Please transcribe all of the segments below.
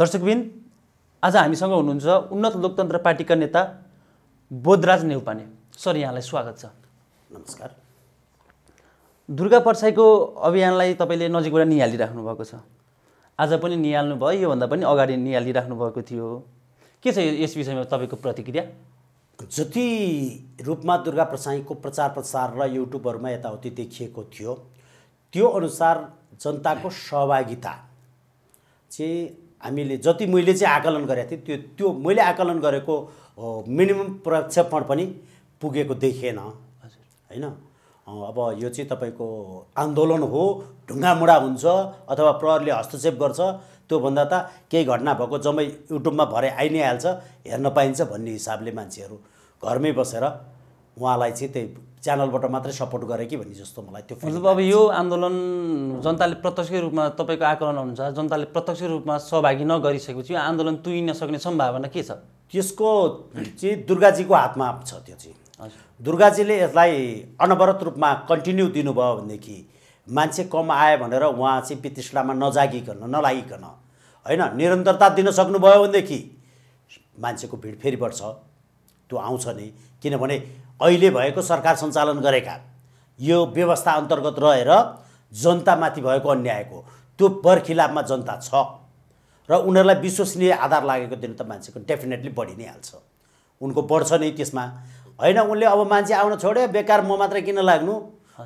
दर्शकबिन आज हामीसँग हुनुहुन्छ उन्नत लोकतन्त्र पार्टीका नेता बोधराज नेउपाने सर यहाँलाई स्वागत छ नमस्कार दुर्गा पर्साईको अभियानलाई तपाईँले नजिकबाट निहालिराख्नु भएको छ आज पनि निहाल्नु भयो योभन्दा पनि अगाडि निहालिराख्नु भएको थियो के छ यस विषयमा तपाईँको प्रतिक्रिया जति रूपमा दुर्गा प्रसाईको प्रचार प्रसार र युट्युबहरूमा यताउति देखिएको थियो त्यो अनुसार जनताको सहभागिता चाहिँ हामीले जति मैले चाहिँ आकलन गरेको थिएँ त्यो त्यो मैले आकलन गरेको मिनिमम प्रक्षेपण पनि पुगेको देखेन हजुर होइन अब यो चाहिँ तपाईँको आन्दोलन हो ढुङ्गामुढा हुन्छ अथवा प्रहरले हस्तक्षेप गर्छ त्योभन्दा त केही घटना भएको जम्मै युट्युबमा भरे आइ नै हाल्छ हेर्न पाइन्छ भन्ने हिसाबले मान्छेहरू घरमै बसेर उहाँलाई चाहिँ त्यही च्यानलबाट मात्रै सपोर्ट गरे कि भन्ने जस्तो मलाई त्यो मतलब अब यो आन्दोलन जनताले प्रत्यक्ष रूपमा तपाईँको आकलन अनुसार जनताले प्रत्यक्ष रूपमा सहभागी नगरिसकेपछि यो आन्दोलन तुइन सक्ने सम्भावना के छ त्यसको चाहिँ दुर्गाजीको हातमा छ त्यो चाहिँ दुर्गाजीले यसलाई अनवरत रूपमा कन्टिन्यू दिनुभयो भनेदेखि मान्छे कम आयो भनेर उहाँ चाहिँ प्रतिष्ठामा नजागिकन नलागिकन होइन निरन्तरता दिन सक्नुभयो भनेदेखि मान्छेको भिड फेरि बढ्छ त्यो आउँछ नि किनभने अहिले भएको सरकार सञ्चालन गरेका यो व्यवस्था अन्तर्गत रहेर जनतामाथि भएको अन्यायको त्यो बर्खिलाफमा जनता छ र उनीहरूलाई विश्वसनीय आधार लागेको दिन त मान्छेको डेफिनेटली बढी नै हाल्छ उनको बढ्छ नै त्यसमा होइन उनले अब मान्छे आउन छोड्यो बेकार म मात्रै किन लाग्नु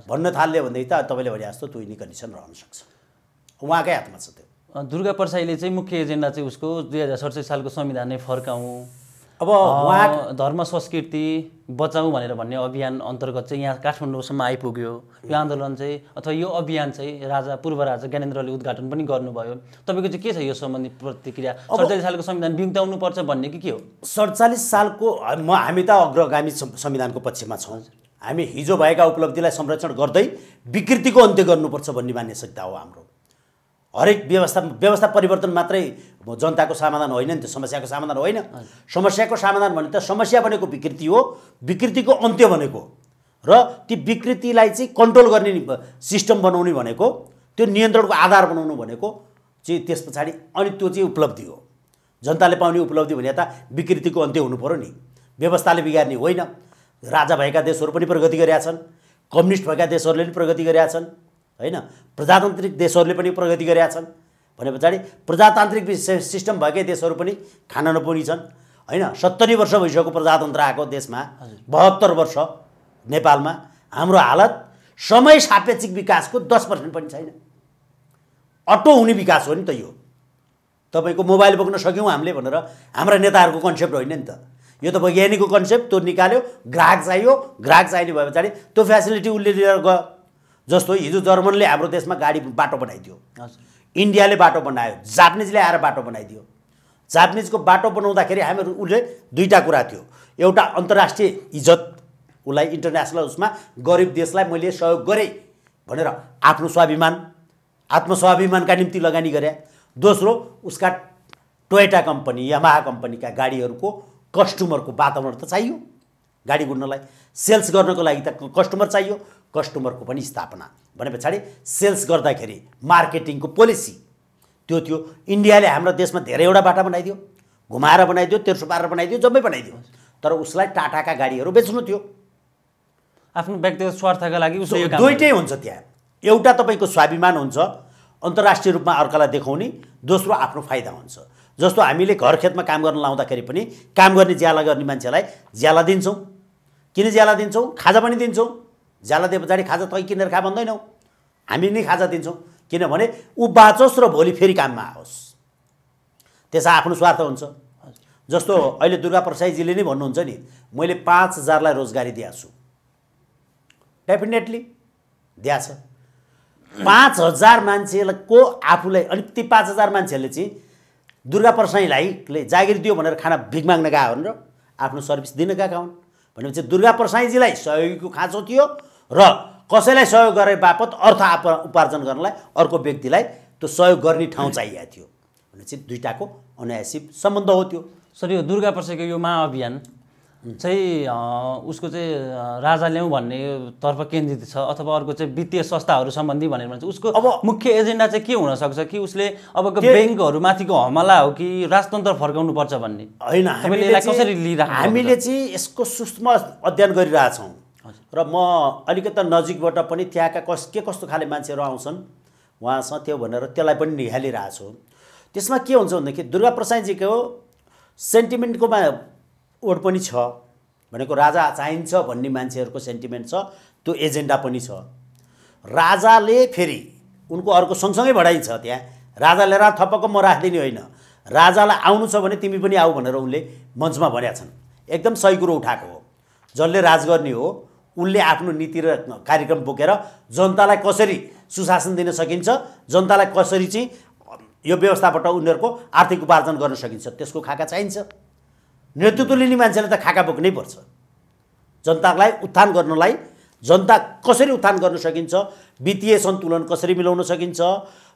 भन्न थाल्यो भनेदेखि त तपाईँले भने जस्तो दुई कन्डिसन रहन सक्छ उहाँकै हातमा छ त्यो दुर्गा प्रसाईले चाहिँ मुख्य एजेन्डा चाहिँ उसको दुई हजार सडसठ सालको संविधान नै फर्काउँ अब उहाँ धर्म संस्कृति बचाउँ भनेर भन्ने अभियान अन्तर्गत चाहिँ यहाँ काठमाडौँसम्म आइपुग्यो यो आन्दोलन चाहिँ अथवा यो अभियान चाहिँ राजा पूर्व राजा ज्ञानेन्द्रले उद्घाटन पनि गर्नुभयो तपाईँको चाहिँ के छ यो सम्बन्धी प्रतिक्रिया सडचालिस सालको संविधान बिङ्ताउनु पर्छ भन्ने कि के हो सडचालिस सालको म हामी त अग्रगामी संविधानको पक्षमा छौँ हामी हिजो भएका उपलब्धिलाई संरक्षण गर्दै विकृतिको अन्त्य गर्नुपर्छ भन्ने मान्यसकता हो हाम्रो हरेक व्यवस्था व्यवस्था परिवर्तन मात्रै जनताको समाधान होइन नि त समस्याको समाधान होइन समस्याको समाधान भने त समस्या भनेको विकृति हो विकृतिको अन्त्य भनेको र ती विकृतिलाई चाहिँ कन्ट्रोल गर्ने सिस्टम बनाउने भनेको त्यो नियन्त्रणको आधार बनाउनु भनेको चाहिँ त्यस पछाडि अनि त्यो चाहिँ उपलब्धि हो जनताले पाउने उपलब्धि भने त विकृतिको अन्त्य हुनु पऱ्यो नि व्यवस्थाले बिगार्ने होइन राजा भएका देशहरू पनि प्रगति गरेका छन् कम्युनिस्ट भएका देशहरूले पनि प्रगति गरेका छन् होइन प्रजातान्त्रिक देशहरूले पनि प्रगति गरेका छन् भने पछाडि प्रजातान्त्रिक सिस्टम भएकै देशहरू पनि खान नपुगी छन् होइन सत्तरी वर्ष भइसक्यो प्रजातन्त्र आएको देशमा बहत्तर वर्ष नेपालमा हाम्रो हालत समय सापेक्षिक विकासको दस पर्सेन्ट पनि छैन अटो हुने विकास हो नि त यो तपाईँको मोबाइल बोक्न सक्यौँ हामीले भनेर हाम्रा नेताहरूको कन्सेप्ट होइन नि त यो त वैज्ञानिकको कन्सेप्ट त्यो निकाल्यो ग्राहक चाहियो ग्राहक चाहिने भए पछाडि त्यो फेसिलिटी उसले लिएर गयो जस्तो हिजो जर्मनले हाम्रो देशमा गाडी बाटो बनाइदियो इन्डियाले बाटो बनायो जापानिजले आएर बाटो बनाइदियो जापानिजको बाटो बनाउँदाखेरि हामीहरू उसले दुईवटा कुरा थियो एउटा अन्तर्राष्ट्रिय इज्जत उसलाई इन्टरनेसनल उसमा गरिब देशलाई मैले सहयोग गरेँ भनेर आफ्नो स्वाभिमान आत्मस्वाभिमानका निम्ति लगानी गरे दोस्रो उसका टोयटा कम्पनी महा कम्पनीका गाडीहरूको कस्टमरको वातावरण त चाहियो गाडी गुड्नलाई सेल्स गर्नको लागि त कस्टमर चाहियो कस्टमरको पनि स्थापना भने पछाडि सेल्स गर्दाखेरि मार्केटिङको पोलिसी त्यो थियो इन्डियाले हाम्रो देशमा धेरैवटा बाटा बनाइदियो घुमाएर बनाइदियो तेर्सो पारेर बनाइदियो जम्मै बनाइदियो तर उसलाई टाटाका गाडीहरू बेच्नु थियो आफ्नो व्यक्तिगत स्वार्थका लागि दुइटै हुन्छ त्यहाँ एउटा तपाईँको स्वाभिमान हुन्छ अन्तर्राष्ट्रिय रूपमा अर्कालाई देखाउने दोस्रो आफ्नो फाइदा हुन्छ जस्तो हामीले घर खेतमा काम गर्न लाउँदाखेरि पनि काम गर्ने ज्याला गर्ने मान्छेलाई ज्याला दिन्छौँ किन ज्याला दिन्छौँ खाजा पनि दिन्छौँ ज्याला दिए पछाडि खाजा तै किनेर खा भन्दैनौँ हामी नै खाजा दिन्छौँ किनभने ऊ बाँचोस् र भोलि फेरि काममा आओस् त्यसमा आफ्नो स्वार्थ हुन्छ जस्तो अहिले दुर्गा प्रसाईजीले नै भन्नुहुन्छ नि मैले पाँच हजारलाई रोजगारी दिएको छु डेफिनेटली दिएको छ पाँच हजार मान्छेको आफूलाई अलिक ती पाँच हजार मान्छेहरूले चाहिँ दुर्गा प्रसाईलाई जागिर दियो भनेर खाना भिख माग्न गएको हुन् र आफ्नो सर्भिस दिन गएका हुन् भनेपछि दुर्गा प्रसाईजीलाई सहयोगीको खाँचो थियो र कसैलाई सहयोग गरे बापत अर्थ आप उपार्जन गर्नलाई अर्को व्यक्तिलाई त्यो सहयोग गर्ने ठाउँ चाहिएको थियो चाहिँ दुइटाको अनायासिप सम्बन्ध हो त्यो सर यो दुर्गा प्रसाईको यो महाअभियान चाहिँ उसको चाहिँ राजा ल्याउँ तर्फ केन्द्रित छ अथवा अर्को चाहिँ वित्तीय संस्थाहरू सम्बन्धी भनेर भन्छ उसको अब मुख्य एजेन्डा चाहिँ के हुनसक्छ कि उसले अब ब्याङ्कहरूमाथिको हमला हो कि राजतन्त्र फर्काउनु पर्छ भन्ने होइन हामीले कसरी लिइरहेको हामीले चाहिँ यसको सूक्ष्म अध्ययन गरिरहेछौँ र म अलिकता नजिकबाट पनि त्यहाँका कस के कस्तो खाले मान्छेहरू आउँछन् उहाँसँग त्यो भनेर त्यसलाई पनि निहालिरहेको छु त्यसमा के हुन्छ भनेदेखि दुर्गा प्रसादजीको सेन्टिमेन्टकोमा ओड पनि छ भनेको राजा चाहिन्छ भन्ने मान्छेहरूको सेन्टिमेन्ट छ त्यो एजेन्डा पनि छ राजाले फेरि उनको अर्को सँगसँगै भडाइन्छ त्यहाँ राजाले रा थपक्क म राखिदिने होइन राजालाई आउनु छ भने तिमी पनि आऊ भनेर उनले मञ्चमा भनेका छन् एकदम सही कुरो उठाएको हो जसले राज गर्ने हो उनले आफ्नो नीति र कार्यक्रम बोकेर जनतालाई कसरी सुशासन दिन सकिन्छ जनतालाई कसरी चाहिँ यो व्यवस्थाबाट उनीहरूको आर्थिक उपार्जन गर्न सकिन्छ त्यसको खाका चाहिन्छ नेतृत्व लिने मान्छेले त खाका बोक्नै पर्छ जनतालाई उत्थान गर्नलाई जनता कसरी उत्थान गर्न सकिन्छ वित्तीय सन्तुलन कसरी मिलाउन सकिन्छ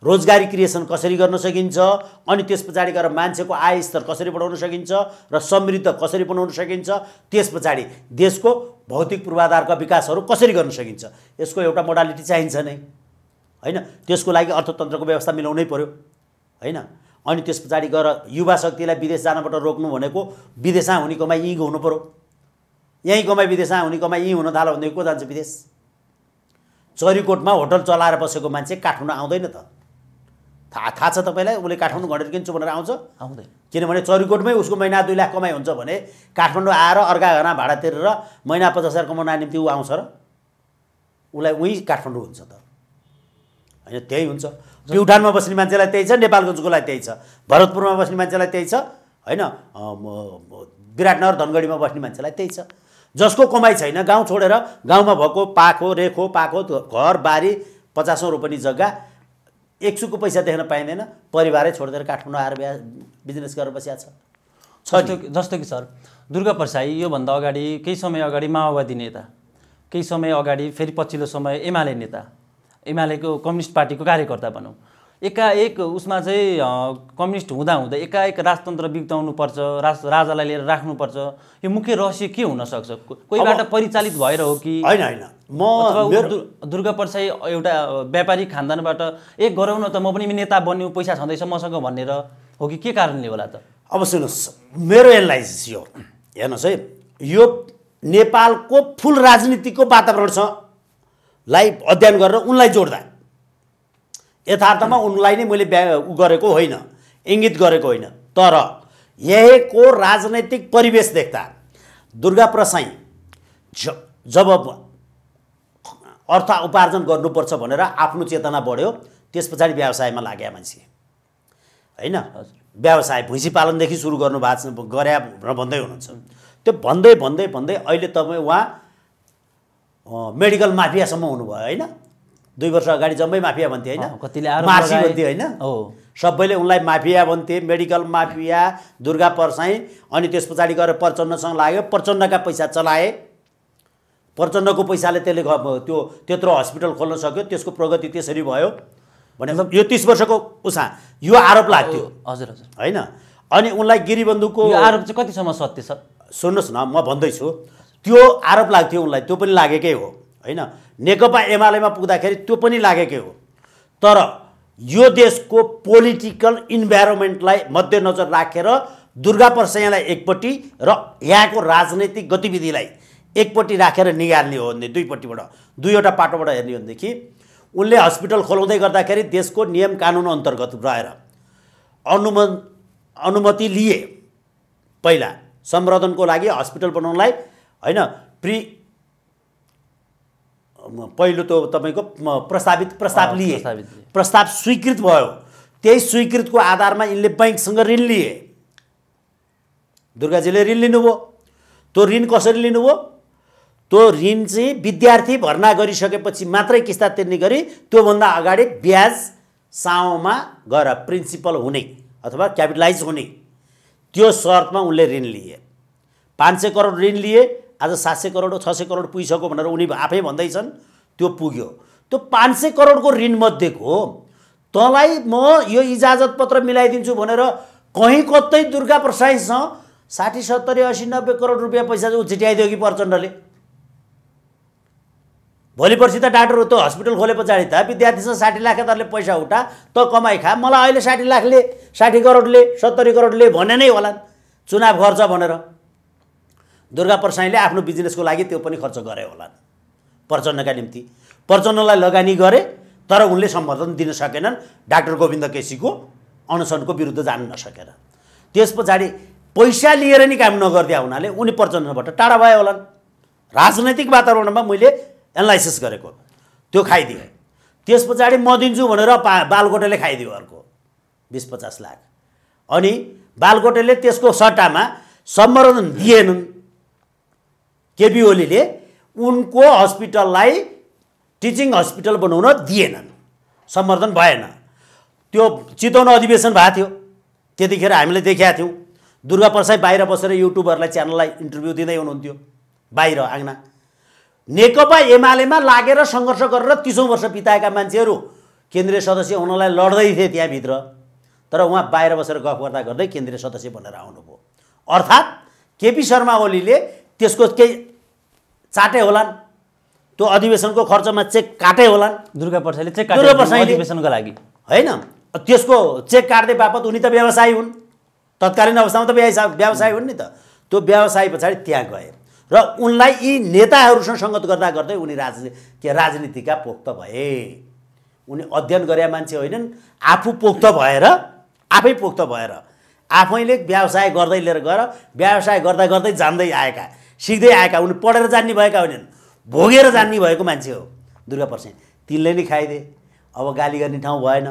रोजगारी क्रिएसन कसरी गर्न सकिन्छ अनि त्यस पछाडि गएर मान्छेको आय स्तर कसरी बढाउन सकिन्छ र समृद्ध कसरी बनाउन सकिन्छ त्यस पछाडि देशको भौतिक पूर्वाधारका विकासहरू कसरी गर्न सकिन्छ यसको एउटा मोडालिटी चाहिन्छ नै होइन त्यसको लागि अर्थतन्त्रको व्यवस्था मिलाउनै पऱ्यो होइन अनि त्यस पछाडि गएर युवा शक्तिलाई विदेश जानबाट रोक्नु भनेको विदेशमा हुने कमाइ यहीँ हुनु पऱ्यो यहीँ कमाइ विदेशमा हुने कमाइ यहीँ हुन थाल्यो भनेदेखि को जान्छ विदेश चरीकोटमा होटल चलाएर बसेको मान्छे काठमाडौँ आउँदैन त थाहा छ तपाईँलाई उसले काठमाडौँ घटेर किन्छु भनेर आउँछ आउँदैन किनभने चरीकोटमै उसको महिना दुई लाख कमाइ हुन्छ भने काठमाडौँ आएर अर्का घरमा भाडा तिरेर महिना पचास हजार कमाउन निम्ति ऊ आउँछ र उसलाई उहीँ काठमाडौँ हुन्छ त होइन त्यही हुन्छ प्युठानमा बस्ने मान्छेलाई त्यही छ नेपालको जुकोलाई त्यही छ भरतपुरमा बस्ने मान्छेलाई त्यही छ होइन विराटनगर धनगढीमा बस्ने मान्छेलाई त्यही छ जसको कमाइ छैन गाउँ छोडेर गाउँमा भएको हो पाखो रेखो पाखो घर बारी पचासौँ रोपनी जग्गा एक सुको पैसा देख्न पाइँदैन परिवारै छोडिदिएर काठमाडौँ आएर बिहा बिजनेस गरेर बसिया छ जस्तो जस्तो कि सर दुर्गा प्रसाई योभन्दा अगाडि केही समय अगाडि माओवादी नेता केही समय अगाडि फेरि पछिल्लो समय एमाले नेता एमालेको कम्युनिस्ट पार्टीको कार्यकर्ता भनौँ एकाएक उसमा चाहिँ कम्युनिस्ट हुँदा हुँदै एकाएक राजतन्त्र बिग्ताउनुपर्छ राज राजालाई लिएर राख्नुपर्छ यो मुख्य रहस्य के हुनसक्छ कोहीबाट परिचालित भएर हो कि होइन होइन म दुर्गा परसाई एउटा व्यापारी खानदानबाट ए गरौँ न त म पनि नेता बन्यो पैसा छँदैछ मसँग भनेर हो कि के कारणले होला त अब सुन्नुहोस् मेरो एनालाइसिस यो हेर्नुहोस् है यो नेपालको फुल राजनीतिको वातावरण छ लाई अध्ययन गरेर उनलाई जोड्दा यथार्थमा उनलाई नै मैले ब्या गरेको होइन इङ्गित गरेको होइन तर यहीको राजनैतिक परिवेश देख्दा दुर्गा प्रसाई जब अर्थ उपार्जन गर्नुपर्छ भनेर आफ्नो चेतना बढ्यो त्यस पछाडि व्यवसायमा लागे मान्छे होइन व्यवसाय भुइँसी पालनदेखि सुरु गर्नु भएको छ गरे भन्दै हुनुहुन्छ त्यो भन्दै भन्दै भन्दै अहिले तपाईँ उहाँ मेडिकल माफियासम्म हुनुभयो होइन दुई वर्ष अगाडि जम्मै माफिया भन्थे होइन कतिले मार्सी भन्थे होइन हो सबैले उनलाई माफिया भन्थे मेडिकल माफिया दुर्गा परसाई अनि त्यस पछाडि गएर प्रचण्डसँग लाग्यो प्रचण्डका पैसा चलाए प्रचण्डको पैसाले त्यसले त्यो त्यत्रो हस्पिटल खोल्न सक्यो त्यसको प्रगति त्यसरी भयो भने यो तिस वर्षको उसा यो आरोप लाग्थ्यो हजुर हजुर होइन अनि उनलाई गिरिबन्धुको आरोप चाहिँ कतिसम्म सत्य छ सुन्नुहोस् न म भन्दैछु त्यो आरोप लाग्थ्यो उनलाई त्यो पनि लागेकै हो होइन नेकपा एमालेमा पुग्दाखेरि त्यो पनि लागेकै हो तर यो देशको पोलिटिकल इन्भाइरोमेन्टलाई मध्यनजर राखेर दुर्गा प्रसाईलाई एकपट्टि र यहाँको राजनैतिक गतिविधिलाई एकपट्टि राखेर निकाल्ने हो भने दुईपट्टिबाट दुईवटा पाटोबाट हेर्ने हो भनेदेखि उनले हस्पिटल खोलाउँदै गर्दाखेरि देशको नियम कानुन अन्तर्गत रहेर अनुमन अनुमति लिए पहिला संवर्धनको लागि हस्पिटल बनाउनलाई होइन प्रि पहिलो त तपाईँको प्रस्तावित प्रस्ताव लिए प्रस्ताव स्वीकृत भयो त्यही स्वीकृतको आधारमा यिनले ब्याङ्कसँग ऋण लिए दुर्गाजीले ऋण लिनुभयो त्यो ऋण कसरी लिनुभयो त्यो ऋण चाहिँ विद्यार्थी भर्ना गरिसकेपछि मात्रै किस्ता तिर्ने गरी त्योभन्दा अगाडि ब्याज साउमा गएर प्रिन्सिपल हुने अथवा क्यापिटलाइज हुने त्यो सर्तमा उनले ऋण लिए पाँच सय करोड ऋण लिए आज सात सय करोड छ सय करोड पुगिसक्यो भनेर उनी आफै भन्दैछन् त्यो पुग्यो त्यो पाँच सय करोडको ऋणमध्येको तँलाई म यो इजाजत पत्र मिलाइदिन्छु भनेर कहीँ कतै दुर्गा प्रसादसँग साठी सत्तरी असी नब्बे करोड रुपियाँ पैसा चाहिँ उछिट्याइदियो कि प्रचण्डले भोलि पर्सि त डाक्टर त हस्पिटल खोले पछाडि त विद्यार्थीसँग साठी लाख तरले पैसा उठा त कमाइ खा मलाई अहिले साठी लाखले साठी करोडले सत्तरी करोडले भने नै होला चुनाव खर्च भनेर दुर्गा प्रसाईले आफ्नो बिजनेसको लागि त्यो पनि खर्च गरे होला प्रचण्डका निम्ति प्रचण्डलाई लगानी गरे तर उनले समर्थन दिन सकेनन् डाक्टर गोविन्द केसीको अनसनको विरुद्ध जान नसकेर त्यस पछाडि पैसा लिएर नि काम नगरिदिया हुनाले उनी प्रचण्डबाट टाढा भए होलान् राजनैतिक वातावरणमा मैले एनालाइसिस गरेको त्यो खाइदियो त्यस पछाडि म दिन्छु भनेर पा बालकोटेले खाइदियो अर्को बिस पचास लाख अनि बालकोटेले त्यसको सट्टामा सम्वर्धन दिएनन् केपी ओलीले उनको हस्पिटललाई टिचिङ हस्पिटल बनाउन दिएनन् सम्वर्धन भएन त्यो चितवन अधिवेशन भएको थियो त्यतिखेर हामीले देखेका थियौँ दुर्गा प्रसाई बाहिर बसेर युट्युबहरूलाई च्यानललाई इन्टरभ्यू दिँदै हुनुहुन्थ्यो बाहिर आङ्ना नेकपा एमालेमा लागेर सङ्घर्ष गरेर तिसौँ वर्ष बिताएका मान्छेहरू केन्द्रीय सदस्य हुनलाई लड्दै थिए त्यहाँभित्र तर उहाँ बाहिर बसेर गफ गर्दा गर्दै केन्द्रीय सदस्य भनेर आउनुभयो अर्थात् केपी शर्मा ओलीले त्यसको केही चाटे होलान् त्यो अधिवेशनको खर्चमा चेक काटे होलान् दुर्गा प्रसाईले चेक दुर्गा अधिवेशनको लागि होइन त्यसको चेक काट्दै बापत उनी त व्यवसायी हुन् तत्कालीन अवस्थामा त व्यवसाय व्यवसायी हुन् नि त त्यो व्यवसाय पछाडि त्यहाँ गए र उनलाई यी नेताहरूसँग सङ्गत गर्दा गर्दै उनी राजनीति के राजनीतिका पोख्त भए उनी अध्ययन गरे मान्छे होइनन् आफू पोख्त भएर आफै पोख्त भएर आफैले व्यवसाय गर्दै लिएर गएर व्यवसाय गर्दा गर्दै जान्दै आएका सिक्दै आएका उनी पढेर जान्ने भएका होइनन् भोगेर जान्ने भएको मान्छे हो दुर्गा प्रसाद तिनले नै खाइदिए अब गाली गर्ने ठाउँ भएन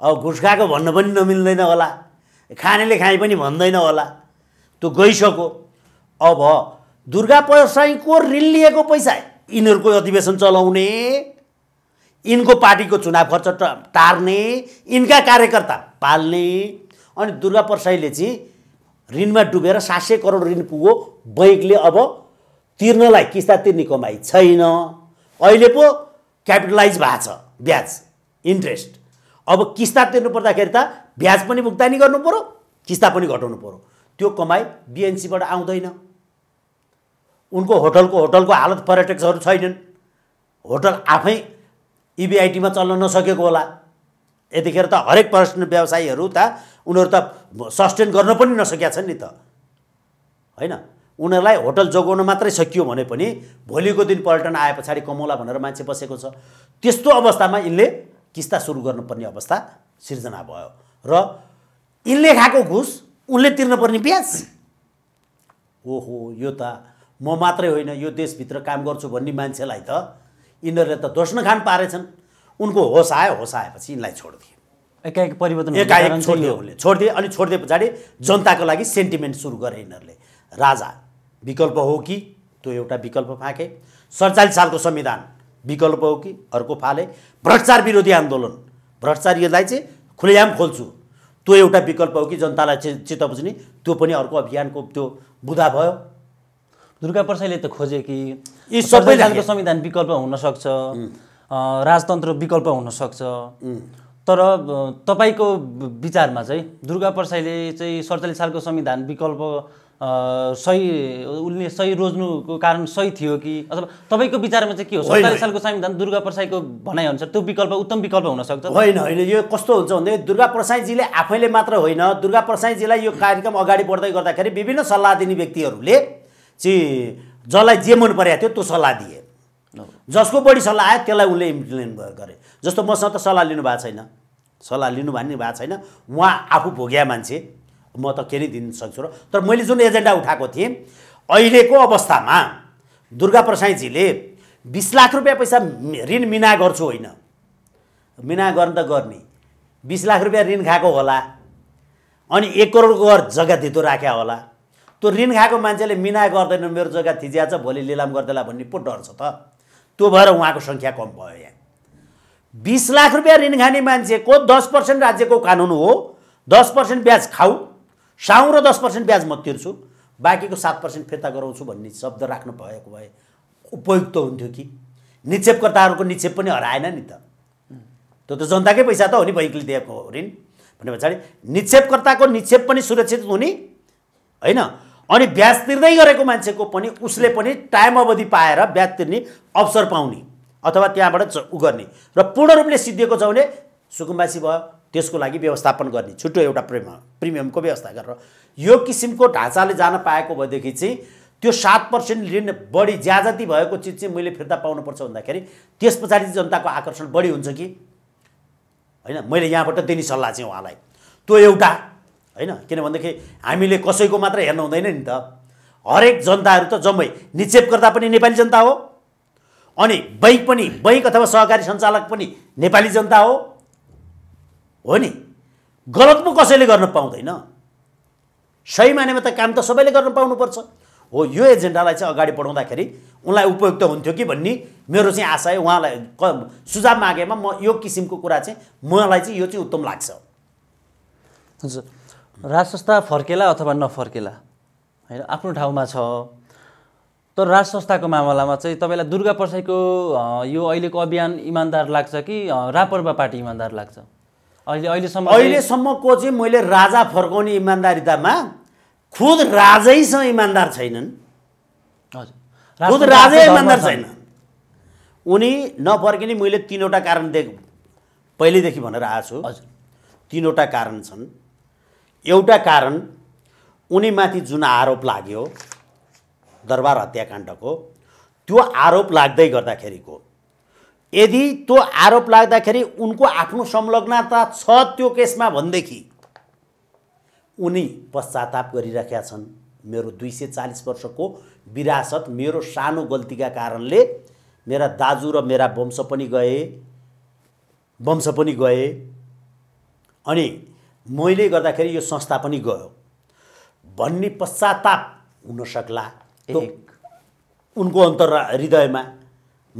अब घुस भन्न पनि नमिल्दैन होला खानेले खाएँ पनि भन्दैन होला त्यो गइसक्यो अब दुर्गा पसाईको ऋण लिएको पैसा यिनीहरूको अधिवेशन चलाउने यिनको पार्टीको चुनाव खर्च टार्ने यिनका कार्यकर्ता पाल्ने अनि दुर्गा परसाईले चाहिँ ऋणमा डुबेर सात सय करोड ऋण पुगो बैङ्कले अब तिर्नलाई किस्ता तिर्ने कमाइ छैन अहिले पो क्यापिटलाइज भएको छ ब्याज इन्ट्रेस्ट अब किस्ता तिर्नु पर्दाखेरि त ब्याज पनि भुक्तानी गर्नु पऱ्यो किस्ता पनि घटाउनु पऱ्यो त्यो कमाइ बिएनसीबाट आउँदैन उनको होटलको होटलको हालत पर्यटकहरू छैनन् होटल आफै इबिआइटीमा e चल्न नसकेको होला यतिखेर त हरेक पर्यटन व्यवसायीहरू त उनीहरू त सस्टेन गर्न पनि नसकेका छन् नि त होइन उनीहरूलाई होटल जोगाउन मात्रै सकियो भने पनि भोलिको दिन पर्यटन आए पछाडि कमाउला भनेर मान्छे बसेको छ त्यस्तो अवस्थामा यिनले किस्ता सुरु गर्नुपर्ने अवस्था सिर्जना भयो र यिनले खाएको घुस उनले तिर्नुपर्ने ब्याज ओहो यो त म मात्रै होइन यो देशभित्र काम गर्छु भन्ने मान्छेलाई त यिनीहरूले त दोस्न खान पारेछन् उनको होस आयो होस आएपछि यिनलाई छोडिदिए एकाएक परिवर्तन एकाएक छोडिदियो उनले छोडिदिए अनि छोडिदिए पछाडि जनताको लागि सेन्टिमेन्ट सुरु गरे यिनीहरूले राजा विकल्प हो कि त्यो एउटा विकल्प फाँके सडचालिस सालको संविधान विकल्प हो कि अर्को फाले भ्रष्टाचार विरोधी आन्दोलन भ्रष्टाचारीलाई चाहिँ खुलेआम खोल्छु त्यो एउटा विकल्प हो कि जनतालाई चे चित्त बुझ्ने त्यो पनि अर्को अभियानको त्यो बुधा भयो दुर्गा प्रसाईले त खोजे कि यी सबैजनाको संविधान विकल्प हुनसक्छ राजतन्त्र विकल्प हुनसक्छ तर तपाईँको विचारमा चाहिँ दुर्गा प्रसाईले चाहिँ सडचालिस सालको संविधान विकल्प सही उसले सही रोज्नुको कारण सही थियो कि अथवा तपाईँको विचारमा चाहिँ के हो सडचालिस सालको संविधान दुर्गा प्रसाईको भनाइअनुसार त्यो विकल्प उत्तम विकल्प हुनसक्छ होइन होइन यो कस्तो हुन्छ भने दुर्गा प्रसाईजीले आफैले मात्र होइन दुर्गा प्रसाईजीलाई यो कार्यक्रम अगाडि बढ्दै गर्दाखेरि विभिन्न सल्लाह दिने व्यक्तिहरूले चाहिँ जसलाई जे मन परेको थियो त्यो सल्लाह दिए जसको बढी सल्लाह आयो त्यसलाई उसले इम्प्लिमेन्ट गरे जस्तो मसँग त सल्लाह लिनु भएको छैन सल्लाह लिनु भन्ने भएको छैन उहाँ आफू भोग्या मान्छे म त के नै दिन सक्छु र तर मैले जुन एजेन्डा उठाएको थिएँ अहिलेको अवस्थामा दुर्गा प्रसाईजीले बिस लाख रुपियाँ पैसा ऋण मिना गर्छु होइन मिना गर्नु त गर्ने बिस लाख रुपियाँ ऋण खाएको होला अनि एक करोडको घर जग्गा धितो राख्या होला त्यो ऋण खाएको मान्छेले मिना गर्दैन मेरो जग्गा थिचिया छ भोलि लिलाम गर्दैला भन्ने पो डर छ त त्यो भएर उहाँको सङ्ख्या कम भयो यहाँ बिस लाख रुपियाँ ऋण खाने मान्छेको दस पर्सेन्ट राज्यको कानुन हो दस पर्सेन्ट ब्याज खाऊ साउँ र दस पर्सेन्ट ब्याज म तिर्छु बाँकीको सात पर्सेन्ट फिर्ता गराउँछु भन्ने शब्द राख्नु भएको भए उपयुक्त हुन्थ्यो कि निक्षेपकर्ताहरूको निक्षेप पनि हराएन नि त त्यो त जनताकै पैसा त हो नि बैङ्कले दिएको ऋण भने पछाडि निक्षेपकर्ताको निक्षेप पनि सुरक्षित हुने होइन अनि ब्याज तिर्दै गरेको मान्छेको पनि उसले पनि टाइम अवधि पाएर ब्याज तिर्ने अवसर पाउने अथवा त्यहाँबाट उ गर्ने र पूर्ण रूपले सिद्धिएको छ भने सुकुम्बासी भयो त्यसको लागि व्यवस्थापन गर्ने छुट्टो एउटा प्रिमियम प्रिमियमको व्यवस्था गरेर यो किसिमको ढाँचाले जान पाएको भएदेखि चाहिँ त्यो सात पर्सेन्ट ऋण बढी ज्याजती भएको चिज चाहिँ मैले फिर्ता पाउनुपर्छ भन्दाखेरि त्यस पछाडि जनताको आकर्षण बढी हुन्छ कि होइन मैले यहाँबाट दिने सल्लाह चाहिँ उहाँलाई त्यो एउटा होइन किनभनेदेखि हामीले कसैको मात्र हेर्नु हुँदैन नि त हरेक जनताहरू त जम्मै निक्षेपकर्ता पनि नेपाली जनता हो अनि बैङ्क पनि बैङ्क अथवा सहकारी सञ्चालक पनि नेपाली जनता हो हो नि गलत पो कसैले गर्न पाउँदैन सही मानेमा त काम त सबैले गर्न पाउनुपर्छ हो यो एजेन्डालाई चाहिँ अगाडि बढाउँदाखेरि उनलाई उपयुक्त हुन्थ्यो कि भन्ने मेरो चाहिँ आशा उहाँलाई सुझाव मागेमा म यो किसिमको कुरा चाहिँ मलाई चाहिँ यो चाहिँ उत्तम लाग्छ हजुर राज संस्था फर्केला अथवा नफर्केला होइन आफ्नो ठाउँमा छ तर राज संस्थाको मामलामा चाहिँ तपाईँलाई दुर्गा प्रसाईको यो अहिलेको अभियान इमान्दार लाग्छ कि रापरवा पार्टी इमान्दार लाग्छ अहिले अहिलेसम्म अहिलेसम्मको चाहिँ मैले राजा फर्काउने इमान्दारितामा खुद राजैसँग इमान्दार छैनन् हजुर खुद राजै इमान्दार छैन उनी नफर्किने मैले तिनवटा कारण दे पहिल्यैदेखि भनेर आएको छु हजुर तिनवटा कारण छन् एउटा कारण उनीमाथि जुन आरोप लाग्यो दरबार हत्याकाण्डको त्यो आरोप लाग्दै गर्दाखेरिको यदि त्यो आरोप लाग्दाखेरि उनको आफ्नो संलग्नता छ त्यो केसमा भनेदेखि उनी पश्चाताप गरिराखेका छन् मेरो दुई सय चालिस वर्षको विरासत मेरो सानो गल्तीका कारणले मेरा दाजु र मेरा वंश पनि गए वंश पनि गए अनि मैले गर्दाखेरि यो संस्था पनि गयो भन्ने पश्चाताप हुन हुनसक्ला उनको अन्तर हृदयमा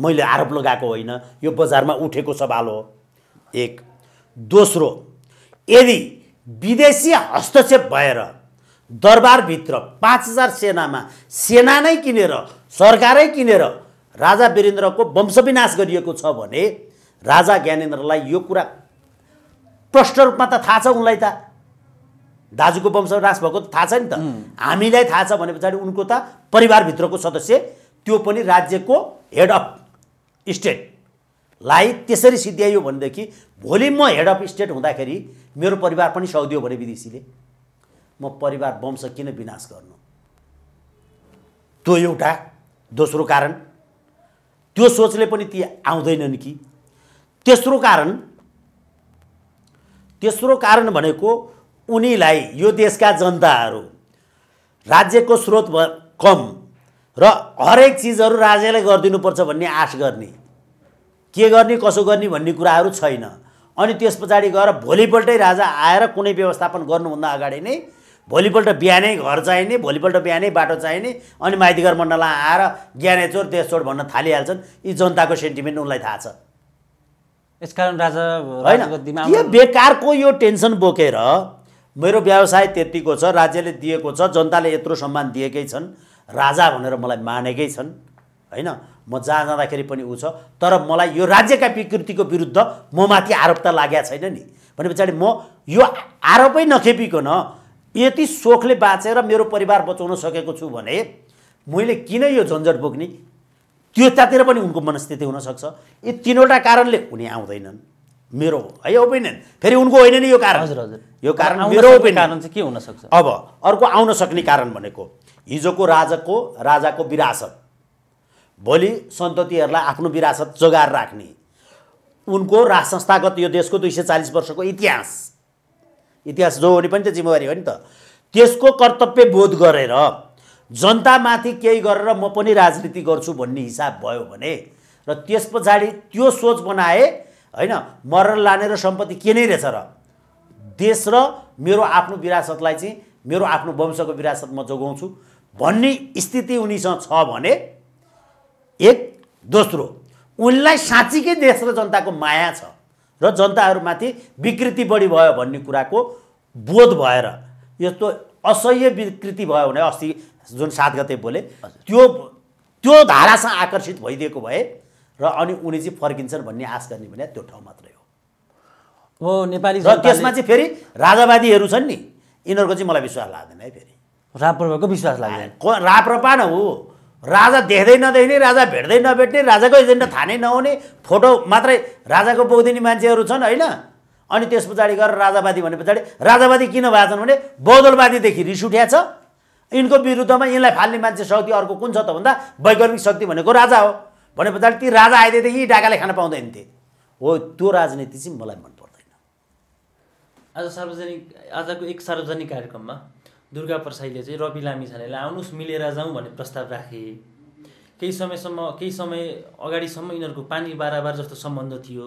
मैले आरोप लगाएको होइन यो बजारमा उठेको सवाल हो एक दोस्रो यदि विदेशी हस्तक्षेप भएर दरबारभित्र पाँच हजार सेनामा सेना नै किनेर सरकारै किनेर राजा वीरेन्द्रको वंशविनाश गरिएको छ भने राजा ज्ञानेन्द्रलाई यो कुरा प्रष्ट रूपमा त थाहा छ उनलाई त दाजुको वंश रास भएको त थाहा छ नि त हामीलाई थाहा छ भने पछाडि उनको त परिवारभित्रको सदस्य त्यो पनि राज्यको हेड अफ स्टेटलाई त्यसरी सिद्ध्याइयो भनेदेखि भोलि म हेड अफ स्टेट हुँदाखेरि मेरो परिवार पनि सौदियो भने विदेशीले म परिवार वंश किन विनाश गर्नु त्यो एउटा दोस्रो कारण त्यो सोचले पनि ती आउँदैनन् कि तेस्रो कारण तेस्रो कारण भनेको उनीलाई यो देशका जनताहरू राज्यको स्रोत कम र हरेक चिजहरू राज्यलाई गरिदिनुपर्छ भन्ने आश गर्ने के गर्ने कसो गर्ने भन्ने कुराहरू छैन अनि त्यस पछाडि गएर भोलिपल्टै राजा आएर कुनै व्यवस्थापन गर्नुभन्दा अगाडि नै भोलिपल्ट बिहानै घर चाहिने भोलिपल्ट बिहानै बाटो चाहिने अनि माइतीघर मण्डलमा आएर ज्ञानेचोर देशचोर भन्न थालिहाल्छन् यी जनताको सेन्टिमेन्ट उनलाई थाहा छ यसकारण राजा होइन बेकारको यो टेन्सन बोकेर मेरो व्यवसाय त्यतिको छ राज्यले दिएको छ जनताले यत्रो सम्मान दिएकै छन् राजा भनेर मलाई मानेकै छन् होइन म जहाँ जाँदाखेरि पनि ऊ छ तर मलाई यो राज्यका विकृतिको विरुद्ध म माथि आरोप त लागेको छैन नि भने पछाडि म यो आरोपै नखेपिकन यति सोखले बाँचेर मेरो परिवार बचाउन सकेको छु भने मैले किन यो झन्झट बोक्ने त्यो त्यतातिर पनि उनको मनस्थिति हुनसक्छ यी तिनवटा कारणले उनी आउँदैनन् मेरो है ओपिनियन फेरि उनको होइन नि यो कारण हजुर हजुर यो कारण मेरो कारण चाहिँ के हुनसक्छ अब अर्को आउन सक्ने कारण भनेको हिजोको राजाको राजाको विरासत भोलि सन्ततिहरूलाई आफ्नो विरासत जोगाएर राख्ने उनको राज संस्थागत यो देशको दुई सय चालिस वर्षको इतिहास इतिहास जो हुने पनि त जिम्मेवारी हो नि त त्यसको कर्तव्य बोध गरेर जनतामाथि केही गरेर म पनि राजनीति गर्छु भन्ने हिसाब भयो भने र त्यस पछाडि त्यो सोच बनाए होइन मरेर लाने र सम्पत्ति के नै रहेछ र देश र मेरो आफ्नो विरासतलाई चाहिँ मेरो आफ्नो वंशको विरासत म जोगाउँछु भन्ने स्थिति उनीसँग छ भने एक दोस्रो उनलाई साँच्चीकै देश र जनताको माया छ र जनताहरूमाथि विकृति बढी भयो भन्ने कुराको बोध भएर यस्तो असह्य विकृति भयो भने अस्ति जुन सात गते बोले त्यो त्यो धारासँग आकर्षित भइदिएको भए र अनि उनी चाहिँ फर्किन्छन् भन्ने आश गर्ने भने त्यो ठाउँ मात्रै हो हो नेपाली र त्यसमा चाहिँ फेरि राजावादीहरू छन् नि यिनीहरूको चाहिँ मलाई विश्वास लाग्दैन है फेरि राप्रपाको विश्वास लाग्दैन राप्रपा न हो राजा देख्दै नदेख्ने राजा भेट्दै नभेट्ने राजाको एजेन्डा थाहा नै नहुने फोटो मात्रै राजाको बोकिदिने मान्छेहरू छन् होइन अनि त्यस पछाडि गएर राजावादी भने पछाडि राजावादी किन भएको छन् भने बौद्धलवादीदेखि रिस उठ्या छ यिनको विरुद्धमा यिनलाई फाल्ने मान्छे शक्ति अर्को कुन छ त भन्दा वैकल्पिक शक्ति भनेको राजा हो भने पछाडि ती राजा आइदिएदेखि डाकाले खान पाउँदैन थिए हो त्यो राजनीति चाहिँ मलाई मन पर्दैन आज सार्वजनिक आजको एक सार्वजनिक कार्यक्रममा दुर्गा प्रसाईले चाहिँ रवि लामी छानेलाई आउनुहोस् मिलेर जाउँ भन्ने प्रस्ताव राखे केही समयसम्म केही समय अगाडिसम्म यिनीहरूको पानी बाराबार जस्तो सम्बन्ध थियो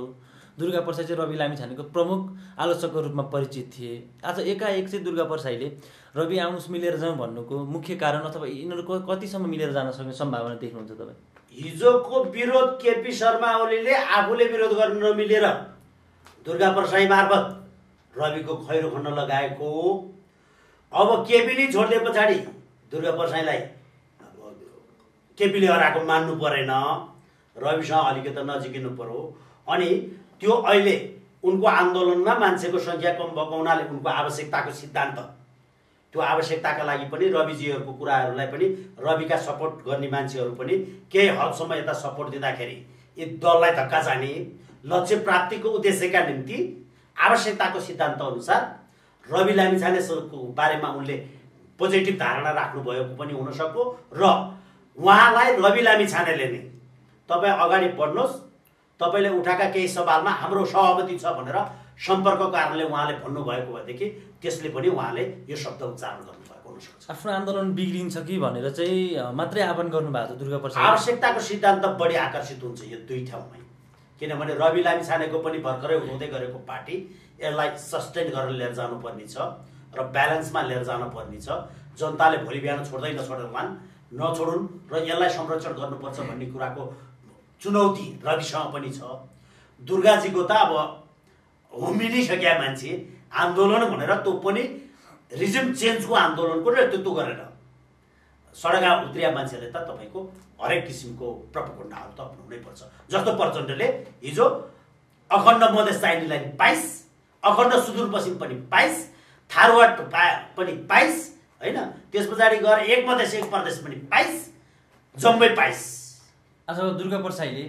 दुर्गा प्रसाई चाहिँ रवि लामी छानेको प्रमुख आलोचकको रूपमा परिचित थिए आज एकाएक चाहिँ दुर्गा प्रसाईले रवि आउनुहोस् मिलेर जाउँ भन्नुको मुख्य कारण अथवा यिनीहरू कतिसम्म मिलेर जान सक्ने सम्भावना देख्नुहुन्छ तपाईँ हिजोको विरोध केपी शर्मा ओलीले आफूले विरोध गर्न नमिलेर दुर्गा प्रसाई मार्फत रविको खैरो खन्न लगाएको अब केपीले छोडिदिए पछाडि दुर्गा प्रसाईलाई केपीले हराएको मान्नु परेन रविसँग अलिकति नजिकिनु पर्यो अनि त्यो अहिले उनको आन्दोलनमा मान्छेको सङ्ख्या कम भएको हुनाले उनको आवश्यकताको सिद्धान्त त्यो आवश्यकताका लागि पनि रविजीहरूको कुराहरूलाई पनि रविका सपोर्ट गर्ने मान्छेहरू पनि केही हदसम्म यता सपोर्ट दिँदाखेरि यी दललाई धक्का जाने लक्ष्य प्राप्तिको उद्देश्यका निम्ति आवश्यकताको सिद्धान्त अनुसार रवि लामिछानेसको बारेमा उनले पोजिटिभ धारणा राख्नुभएको पनि हुनसक्यो र उहाँलाई रवि लामिछानेले नै तपाईँ अगाडि बढ्नुहोस् तपाईँले उठाएका केही सवालमा हाम्रो सहमति छ भनेर सम्पर्क कारणले उहाँले भन्नुभएको भएदेखि त्यसले पनि उहाँले यो शब्द उच्चारण गर्नुभएको हुनसक्छ आफ्नो आन्दोलन बिग्रिन्छ कि भनेर चाहिँ मात्रै आह्वान गर्नुभएको दुर्गा प्रसाद आवश्यकताको सिद्धान्त बढी आकर्षित हुन्छ यो दुई ठाउँमै किनभने रवि लामिछानेको पनि भर्खरै हुँदै गरेको पार्टी यसलाई सस्टेन गरेर लिएर जानुपर्ने छ र ब्यालेन्समा लिएर जानुपर्ने छ जनताले भोलि बिहान छोड्दै नछोडेर नछोडुन् र यसलाई संरक्षण गर्नुपर्छ भन्ने कुराको चुनौती रविसँग पनि छ दुर्गाजीको त अब होमिनिसक्या मान्छे आन्दोलन भनेर तँ पनि रिजिम चेन्जको आन्दोलन र त्यो गरेर सडकमा उत्रिया मान्छेले त तपाईँको हरेक किसिमको प्रपकुण्डाहरू त अप्नाउनै पर्छ जस्तो प्रचण्डले हिजो अखण्ड मधेस चाहिनेलाई बाइस अखण्ड सुदूरपश्चिम पनि बाइस थारवाट पा पनि बाइस होइन त्यस पछाडि गएर एक मधेस एक प्रदेश पनि बाइस जम्मै बाइस आज दुर्गा प्रसाईले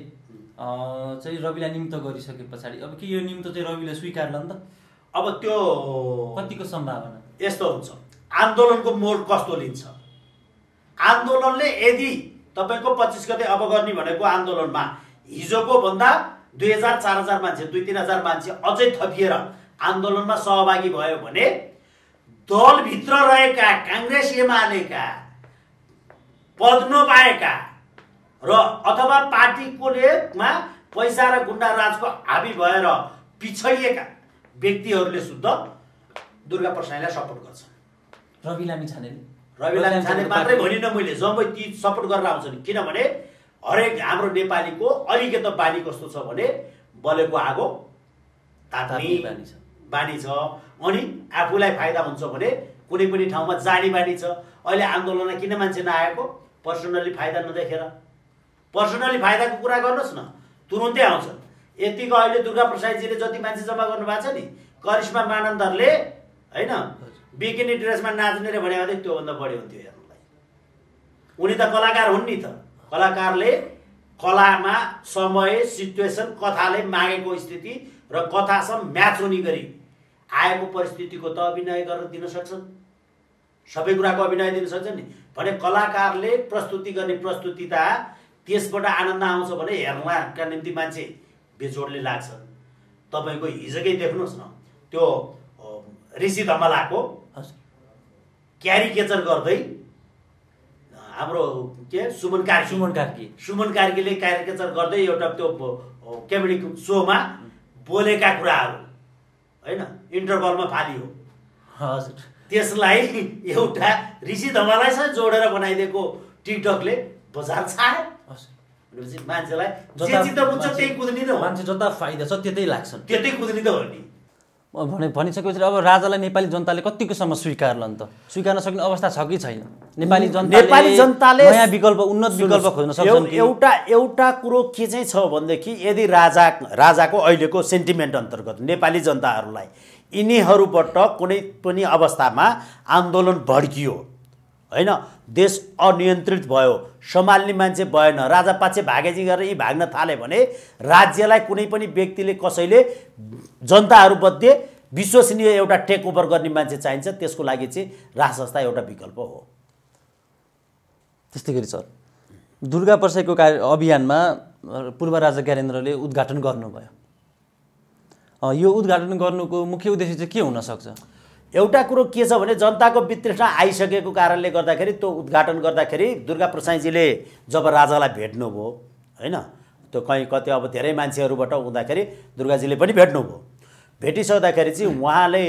चाहिँ रविलाई निम्त गरिसके पछाडि अब के यो निम्त चाहिँ रविले स्वीकार्ला नि त अब त्यो कतिको सम्भावना यस्तो हुन्छ आन्दोलनको मोड कस्तो लिन्छ आन्दोलनले यदि तपाईँको पच्चिस गते अब गर्ने भनेको आन्दोलनमा हिजोको भन्दा दुई हजार चार हजार मान्छे दुई तिन हजार मान्छे अझै थपिएर आन्दोलनमा सहभागी भयो भने दलभित्र रहेका काङ्ग्रेस एमालेका पद नपाएका र अथवा पार्टीको पार्टीकोलेमा पैसा र गुन्डा राजको हाबी भएर पिछडिएका व्यक्तिहरूले शुद्ध दुर्गा प्रसाईलाई सपोर्ट गर्छ रवि लामी छानेले रवि लामी छाने मात्रै भनिनँ मैले जम्मै ती सपोर्ट गरेर आउँछन् किनभने हरेक हाम्रो नेपालीको त बानी कस्तो छ भने बलेको आगो छ बानी छ अनि आफूलाई फाइदा हुन्छ भने कुनै पनि ठाउँमा जाने बानी छ अहिले आन्दोलनमा किन मान्छे नआएको पर्सनल्ली फाइदा नदेखेर पर्सनली फाइदाको कुरा गर्नुहोस् न तुरुन्तै आउँछ यतिको अहिले दुर्गा प्रसादजीले जति मान्छे जम्मा गर्नु भएको छ नि करिश्मा मानन्दरले होइन बिकिनी ड्रेसमा रे भने भने त्योभन्दा बढी हुन्थ्यो हेर्नुलाई उनी त कलाकार हुन् नि त कलाकारले कलामा समय सिचुएसन कथाले मागेको स्थिति र कथासम्म म्याच हुने गरी आएको परिस्थितिको त अभिनय गरेर दिन सक्छन् सबै कुराको अभिनय दिन सक्छन् नि भने कलाकारले प्रस्तुति गर्ने प्रस्तुतिता त्यसबाट आनन्द आउँछ भने हेर्नका निम्ति मान्छे बेजोडले लाग्छ तपाईँको हिजोकै देख्नुहोस् न त्यो ऋषि धमलाको क्यारिकेचर गर्दै हाम्रो के सुमन कार्की सुमन कार्की सुमन कार्कीले क्यारिकेचर गर्दै एउटा त्यो कमेडी सोमा बोलेका कुराहरू होइन इन्टरभलमा फालियो हजुर त्यसलाई एउटा ऋषि धमालासँग जोडेर बनाइदिएको टिकटकले बजार छाए भनेपछि मान्छेलाई मान्छे जता फाइदा छ त्यतै लाग्छन् त्यतै कुद्ने त हो नि भने भनिसकेपछि अब राजालाई नेपाली जनताले कतिकोसम्म स्वीकार ल त स्वीकार्न सक्ने अवस्था छ कि छैन नेपाली जनता नेपाली जनताले नयाँ विकल्प उन्नत विकल्प खोज्न सक्छन् एउटा एउटा कुरो के चाहिँ छ भनेदेखि यदि राजा राजाको अहिलेको सेन्टिमेन्ट अन्तर्गत नेपाली जनताहरूलाई यिनीहरूबाट कुनै पनि अवस्थामा आन्दोलन भड्कियो होइन देश अनियन्त्रित भयो सम्हाल्ने मान्छे भएन राजा पाछे भागेजी गरेर यी भाग्न थाले भने राज्यलाई कुनै पनि व्यक्तिले कसैले जनताहरूमध्ये विश्वसनीय एउटा टेक ओभर गर्ने मान्छे चाहिन्छ त्यसको लागि चाहिँ राज संस्था एउटा विकल्प हो त्यस्तै गरी सर दुर्गा प्रसाईको कार्य अभियानमा पूर्व राजा ज्ञानेन्द्रले उद्घाटन गर्नुभयो यो उद्घाटन गर्नुको मुख्य उद्देश्य चाहिँ के हुनसक्छ एउटा कुरो के छ भने जनताको वितृष्णा आइसकेको कारणले गर्दाखेरि त्यो उद्घाटन गर्दाखेरि दुर्गा प्रसाईजीले जब राजालाई भेट्नुभयो होइन त्यो कहीँ कति अब धेरै मान्छेहरूबाट हुँदाखेरि दुर्गाजीले पनि भेट्नुभयो भेटिसक्दाखेरि चाहिँ उहाँले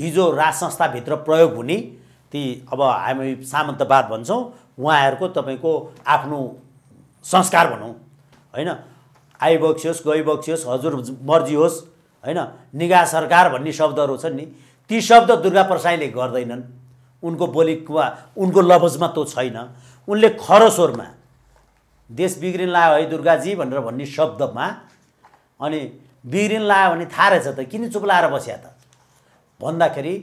हिजो राज संस्थाभित्र प्रयोग हुने ती अब हामी सामन्तवाद भन्छौँ उहाँहरूको तपाईँको आफ्नो संस्कार भनौँ होइन आइबक्सियोस् गइबक्सियोस् हजुर मर्जी होस् होइन निगा सरकार भन्ने शब्दहरू छन् नि ती शब्द दुर्गा प्रसाईले गर्दैनन् उनको बोली वा उनको लफजमा तँ छैन उनले खर स्वरमा देश बिग्रिन लायो है दुर्गाजी भनेर भन्ने शब्दमा अनि बिग्रिन लायो भने थाहा रहेछ त किन चुप लाएर बस्या त भन्दाखेरि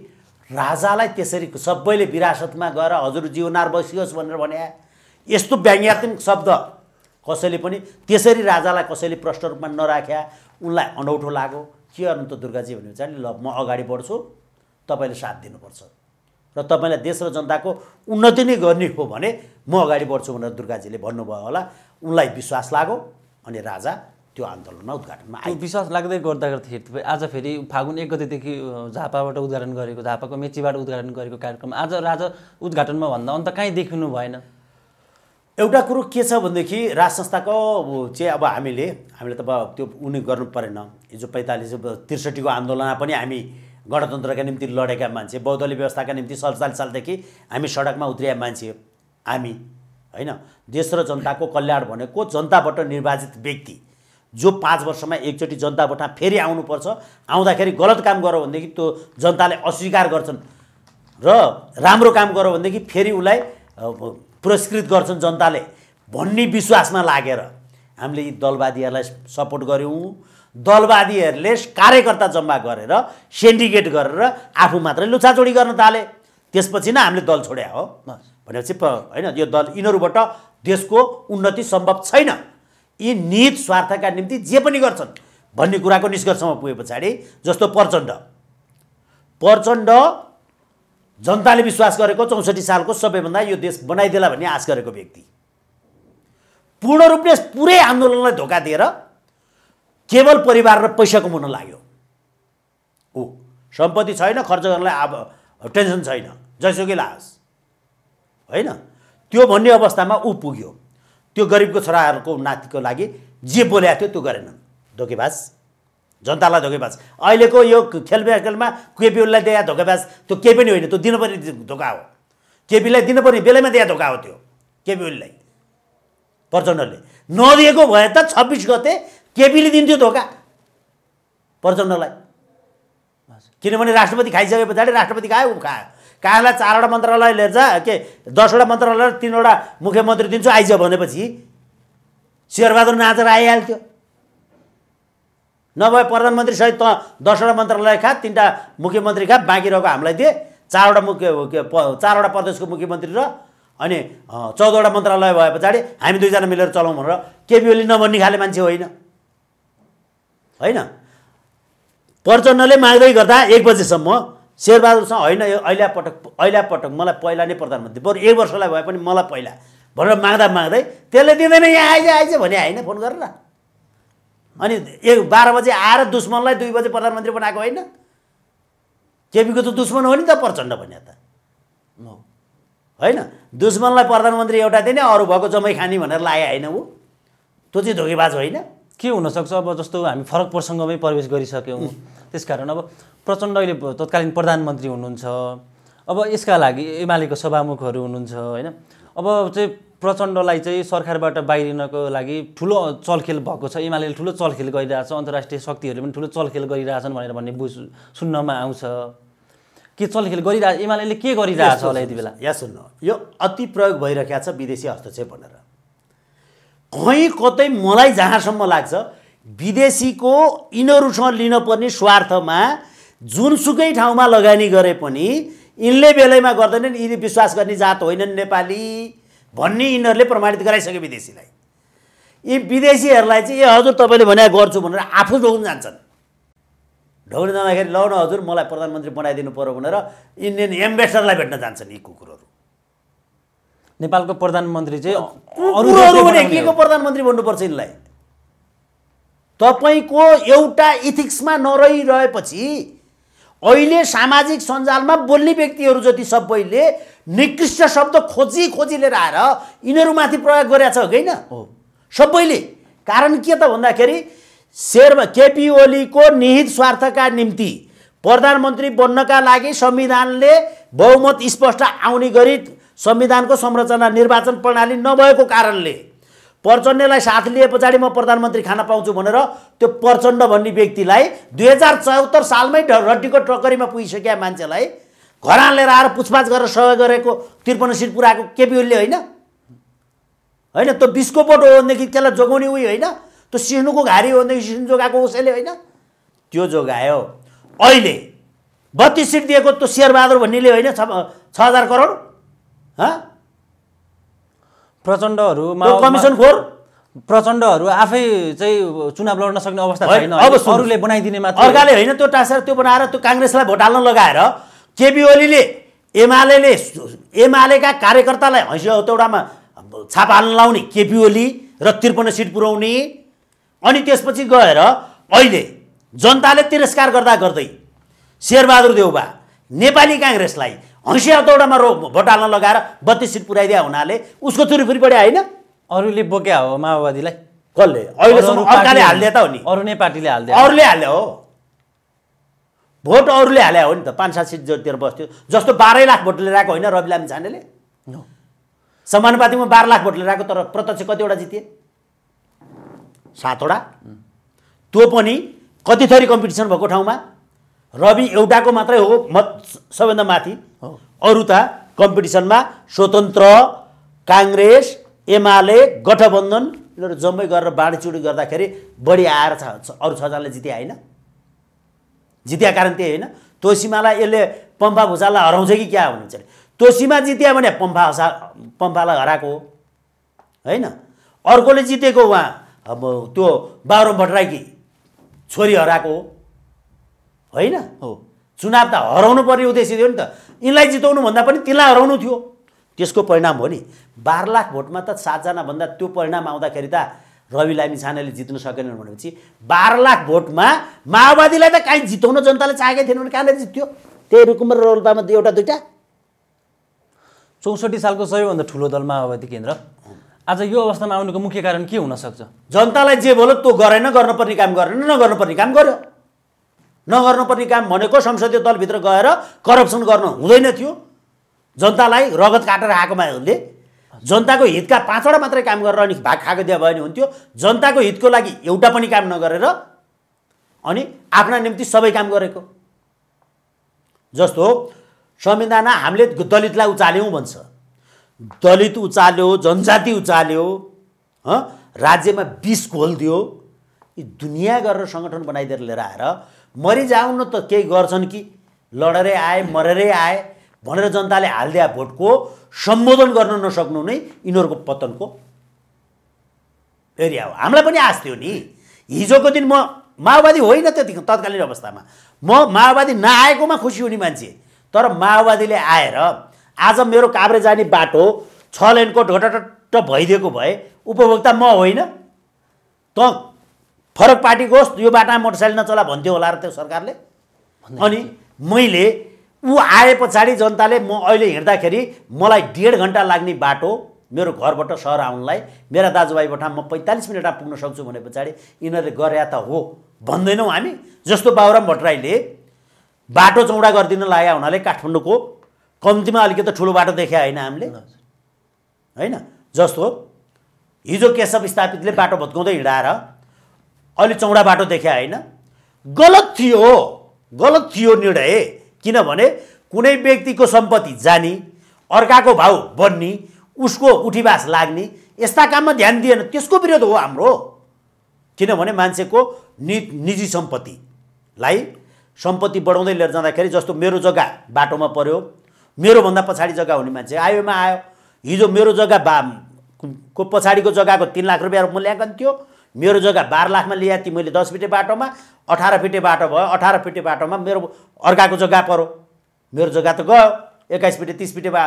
राजालाई त्यसरी सबैले विरासतमा गएर हजुर जीवनार बसियोस् भनेर भने यस्तो व्यङ्ग्यात्मक शब्द कसैले पनि त्यसरी राजालाई कसैले प्रश्न रूपमा नराख्या उनलाई अनौठो लाग्यो के गर्नु त दुर्गाजी भनेर चाहिँ ल म अगाडि बढ्छु तपाईँले साथ दिनुपर्छ र तपाईँलाई देश र जनताको उन्नति नै गर्ने हो भने म अगाडि बढ्छु भनेर दुर्गाजीले भन्नुभयो होला उनलाई विश्वास लाग्यो अनि राजा त्यो आन्दोलनमा उद्घाटनमा आयो विश्वास लाग्दै गर्दा गर्दाखेरि आज फेरि फागुन एक गतेदेखि झापाबाट उद्घाटन गरेको झापाको मेचीबाट उद्घाटन गरेको कार्यक्रम आज राजा उद्घाटनमा भन्दा अन्त कहीँ देखिनु भएन एउटा कुरो के छ भनेदेखि राज संस्थाको चाहिँ अब हामीले हामीले त त्यो उनी गर्नु परेन हिजो पैँतालिस त्रिसठीको आन्दोलनमा पनि हामी गणतन्त्रका निम्ति लडेका मान्छे बौद्धली व्यवस्थाका निम्ति सडचालिस सालदेखि हामी सडकमा उत्रिएका मान्छे हामी होइन देश र जनताको कल्याण भनेको जनताबाट निर्वाचित व्यक्ति जो पाँच वर्षमा एकचोटि जनताबाट फेरि आउनुपर्छ आउँदाखेरि गलत काम गर भनेदेखि त्यो जनताले अस्वीकार गर्छन् र राम्रो काम गर भनेदेखि फेरि उसलाई पुरस्कृत गर्छन् जनताले भन्ने विश्वासमा लागेर हामीले यी दलवादीहरूलाई सपोर्ट गऱ्यौँ दलवादीहरूले कार्यकर्ता जम्मा गरेर सेन्डिकेट गरेर आफू मात्रै लुछाचोडी गर्न थाले त्यसपछि नै हामीले दल छोड्या हो भनेपछि होइन यो दल यिनीहरूबाट देशको उन्नति सम्भव छैन यी निहित स्वार्थका निम्ति जे पनि गर्छन् भन्ने कुराको निष्कर्षमा पुगे पछाडि जस्तो प्रचण्ड प्रचण्ड जनताले विश्वास गरेको चौसठी सालको सबैभन्दा यो देश बनाइदिएला भन्ने आश गरेको व्यक्ति पूर्ण रूपले पुरै आन्दोलनलाई धोका दिएर केवल परिवार र पैसा कमाउन लाग्यो ऊ सम्पत्ति छैन खर्च गर्नलाई अब टेन्सन छैन जैसुकै लागोस् होइन त्यो भन्ने अवस्थामा ऊ पुग्यो त्यो गरिबको छोराहरूको नातिको लागि जे बोलेको थियो त्यो गरेनन् धोकेबाज जनतालाई धोकेबाज अहिलेको यो खेल खेलमा केपीलाई दिए धोकेबाज त्यो के पनि होइन त्यो पनि धोका हो केपीलाई पनि बेलैमा दिए धोका हो त्यो केपीलाई प्रचण्डले नदिएको भए त छब्बिस गते केपीले दिन्थ्यो धोका प्रचण्डलाई किनभने राष्ट्रपति खाइसके पछाडि राष्ट्रपति खायो ऊ खायो कहाँलाई चारवटा मन्त्रालय लिएर जा के दसवटा मन्त्रालय तिनवटा मुख्यमन्त्री दिन्छु आइज भनेपछि शेरबहादुर नाचेर आइहाल्थ्यो नभए प्रधानमन्त्री सहित त दसवटा मन्त्रालय खा तिनवटा मुख्यमन्त्री खा बाँकी रहेको हामीलाई दिए चारवटा मुख्य चारवटा प्रदेशको मुख्यमन्त्री र अनि चौधवटा मन्त्रालय भए पछाडि हामी दुईजना मिलेर चलाउँ भनेर केपिओली नभन्ने खाले मान्छे होइन होइन प्रचण्डले माग्दै गर्दा एक बजेसम्म शेरबहादुरसँग होइन यो अहिले पटक अहिले पटक मलाई पहिला नै प्रधानमन्त्री बरु एक वर्षलाई भए पनि मलाई पहिला भनेर माग्दा माग्दै त्यसले दिँदैन यहाँ आइज आइज भने होइन फोन गरेर अनि एक बाह्र बजे आएर दुश्मनलाई दुई बजे प्रधानमन्त्री बनाएको होइन केपीको त दुश्मन हो नि त प्रचण्ड भने त होइन दुश्मनलाई प्रधानमन्त्री एउटा दिने अरू भएको जमै खाने भनेर लाए होइन ऊ त्यो चाहिँ धोकेबाज होइन के हुनसक्छ अब जस्तो हामी फरक प्रसङ्गमै प्रवेश गरिसक्यौँ त्यसकारण अब प्रचण्ड अहिले तत्कालीन प्रधानमन्त्री हुनुहुन्छ अब यसका लागि एमालेको सभामुखहरू हुनुहुन्छ होइन अब चाहिँ प्रचण्डलाई चाहिँ सरकारबाट बाहिरिनको लागि ठुलो चलखेल भएको छ एमाले ठुलो चलखेल गरिरहेछ अन्तर्राष्ट्रिय शक्तिहरूले पनि ठुलो चलखेल गरिरहेछन् भनेर भन्ने बुझ सुन्नमा आउँछ के चलखेल गरिरहेछ एमाले के गरिरहेछ होला यति बेला या सुन्नु यो अति प्रयोग भइरहेको छ विदेशी हस्तक्षेप भनेर कहीँ कतै मलाई जहाँसम्म लाग्छ विदेशीको यिनीहरूसँग लिन पर्ने स्वार्थमा जुनसुकै ठाउँमा लगानी गरे पनि यिनले बेलैमा गर्दैनन् यिनी विश्वास गर्ने जात होइनन् नेपाली भन्ने यिनीहरूले प्रमाणित गराइसक्यो विदेशीलाई यी विदेशीहरूलाई चाहिँ ए हजुर तपाईँले भने गर्छु भनेर आफू ढोग्नु जान्छन् ढोग्नु जाँदाखेरि ल हजुर मलाई प्रधानमन्त्री बनाइदिनु पऱ्यो भनेर इन्डियन एम्बेसडरलाई भेट्न जान्छन् यी कुकुरहरू नेपालको प्रधानमन्त्री चाहिँ अरू प्रधानमन्त्री भन्नुपर्छ यिनलाई तपाईँको एउटा इथिक्समा नरहिरहेपछि अहिले सामाजिक सञ्जालमा बोल्ने व्यक्तिहरू जति सबैले निकृष्ट शब्द खोजी खोजी लिएर आएर यिनीहरूमाथि प्रयोग गरेका छ होइन हो सबैले कारण के त भन्दाखेरि शेर केपी ओलीको निहित स्वार्थका निम्ति प्रधानमन्त्री बन्नका लागि संविधानले बहुमत स्पष्ट आउने गरी संविधानको संरचना निर्वाचन प्रणाली नभएको कारणले प्रचण्डलाई साथ लिए पछाडि म प्रधानमन्त्री खान पाउँछु भनेर त्यो प्रचण्ड भन्ने व्यक्तिलाई दुई हजार चौहत्तर सालमै रड्डीको टक्करीमा पुगिसकेका मान्छेलाई घरान लिएर आएर पुछपाछ गरेर सहयोग गरेको त्रिपन्न सिट पुऱ्याएको केपी ओलीले होइन होइन त्यो बिसको बोट हो भनेदेखि त्यसलाई जोगाउने उयो होइन त्यो सिन्नुको घारी हो भनेदेखि सिन्नु जोगाएको उसैले होइन त्यो जोगायो अहिले बत्तिस सिट दिएको त्यो शेरबहादुर भन्नेले होइन छ छ हजार करोड प्रचण्डहरू कमिसन फोर प्रचण्डहरू आफै चाहिँ चुनाव लड्न सक्ने अवस्था छैन अब अरूले बनाइदिने मात्र अर्काले होइन त्यो टासर त्यो बनाएर त्यो काङ्ग्रेसलाई भोट हाल्न लगाएर केपी ओलीले एमाले एमालेका कार्यकर्तालाई हैँसी हौतौडामा छाप हाल्न लाउने केपी ओली र त्रिपन्न सिट पुर्याउने अनि त्यसपछि गएर अहिले जनताले तिरस्कार गर्दा गर्दै शेरबहादुर देउबा नेपाली काङ्ग्रेसलाई हँसिया दौडामा रो भोट हाल्न लगाएर बत्तिस सिट पुऱ्याइदिया हुनाले उसको चुरीफुरी बढी होइन अरूले बोक्या हो माओवादीलाई कसले अहिलेसम्म अर्काले हालिदिए त हो नि अरू नै पार्टीले हालिदियो अरूले हाल्यो हो भोट अरूले हाले हो नि त पाँच सात सिट जोतिर बस्थ्यो जस्तो बाह्रै लाख भोट लिएर आएको होइन रवि लामी छानेले समानुपातिमा बाह्र लाख भोट लिएर आएको तर प्रत्यक्ष कतिवटा जिते सातवटा त्यो पनि कति थरी कम्पिटिसन भएको ठाउँमा रवि एउटाको मात्रै हो मत सबैभन्दा माथि अरू त कम्पिटिसनमा स्वतन्त्र काङ्ग्रेस एमाले गठबन्धन यिनीहरू जम्मै गरेर बाँडीचुँडी गर्दाखेरि बढी आएर छ अरू छजनाले जित्या होइन जित्या कारण त्यही होइन तोसीमालाई यसले पम्फा भुसाललाई हराउँछ कि क्या भनिन्छ तोसीमा जित्या भने पम्फा हसा पम्फालाई हराएको होइन अर्कोले जितेको उहाँ अब त्यो बाबुराम भट्टराईकी छोरी हराएको होइन हो चुनाव त हराउनु पर्ने उद्देश्य थियो नि त यिनलाई भन्दा पनि तिनलाई हराउनु थियो त्यसको परिणाम हो नि बाह्र लाख भोटमा त सातजनाभन्दा त्यो परिणाम आउँदाखेरि त रवि लामी छानेले जित्न सकेनन् भनेपछि बाह्र लाख भोटमा माओवादीलाई त काहीँ जिताउन जनताले चाहेकै थिएन भने कहाँनिर जित्थ्यो त्यही रुकुम रोल्पामा एउटा दुइटा चौसठी सालको सबैभन्दा ठुलो दल माओवादी केन्द्र आज यो अवस्थामा आउनुको मुख्य कारण के हुनसक्छ जनतालाई जे बोल्यो त्यो गरेन गर्नुपर्ने काम गरेन नगर्नुपर्ने काम गर्यो नगर्नुपर्ने काम भनेको संसदीय दलभित्र गएर करप्सन गर्न हुँदैन थियो जनतालाई रगत काटेर आएको आएकोमाहरूले जनताको हितका पाँचवटा मात्रै काम गरेर अनि भाग खाएको दिए भयो भने हुन्थ्यो जनताको हितको लागि एउटा पनि काम नगरेर अनि आफ्ना निम्ति सबै काम गरेको जस्तो संविधान हामीले दलितलाई उचाल्यौँ भन्छ दलित उचाल्यो जनजाति उचाल्यो राज्यमा बिस घोल दियो यी दुनियाँ गरेर सङ्गठन बनाइदिएर लिएर आएर मरिजाउन त केही गर्छन् कि लडेरै आए मरेरै आए भनेर जनताले हालिदिया भोटको सम्बोधन गर्न नसक्नु नै यिनीहरूको पतनको एरिया हो हामीलाई पनि आश थियो नि हिजोको दिन म माओवादी होइन त्यति तत्कालीन अवस्थामा म माओवादी नआएकोमा खुसी हुने मान्छे तर माओवादीले आएर आज मेरो काभ्रे जाने बाटो छ लेनको ढोटट भइदिएको भए उपभोक्ता म होइन त फरक पार्टीको होस् यो बाटामा मोटरसाइकल नचला भन्थ्यो होला र त्यो सरकारले अनि मैले ऊ आए पछाडि जनताले म अहिले हिँड्दाखेरि मलाई डेढ घन्टा लाग्ने बाटो मेरो घरबाट सहर आउनलाई मेरा दाजुभाइबाट म पैँतालिस मिनटमा पुग्न सक्छु भने पछाडि यिनीहरूले गरे त हो भन्दैनौँ हामी जस्तो बाबुराम भट्टराईले बाटो चौडा गरिदिन लागेका हुनाले काठमाडौँको कम्तीमा अलिकति ठुलो बाटो देखे होइन हामीले होइन जस्तो हिजो केशव स्थापितले बाटो भत्काउँदै हिँडाएर अहिले चौडा बाटो देखे होइन गलत थियो गलत थियो निर्णय किनभने कुनै व्यक्तिको सम्पत्ति जाने अर्काको भाउ बन्ने उसको उठिबास लाग्ने यस्ता काममा ध्यान दिएन त्यसको विरोध हो हाम्रो किनभने मान्छेको नि निजी सम्पत्तिलाई सम्पत्ति बढाउँदै लिएर जाँदाखेरि जस्तो मेरो जग्गा बाटोमा पऱ्यो मेरोभन्दा पछाडि जग्गा हुने मान्छे आयोमा आयो हिजो मेरो जग्गा बा को पछाडिको जग्गाको तिन लाख रुपियाँ मूल्याङ्कन थियो मेरो जग्गा बाह्र लाखमा लिए ती मैले दस फिटे बाटोमा अठार फिटे बाटो भयो अठार फिटे बाटोमा मेरो अर्काको जग्गा पऱ्यो मेरो जग्गा त गयो एक्काइस फिटे तिस फिटे बा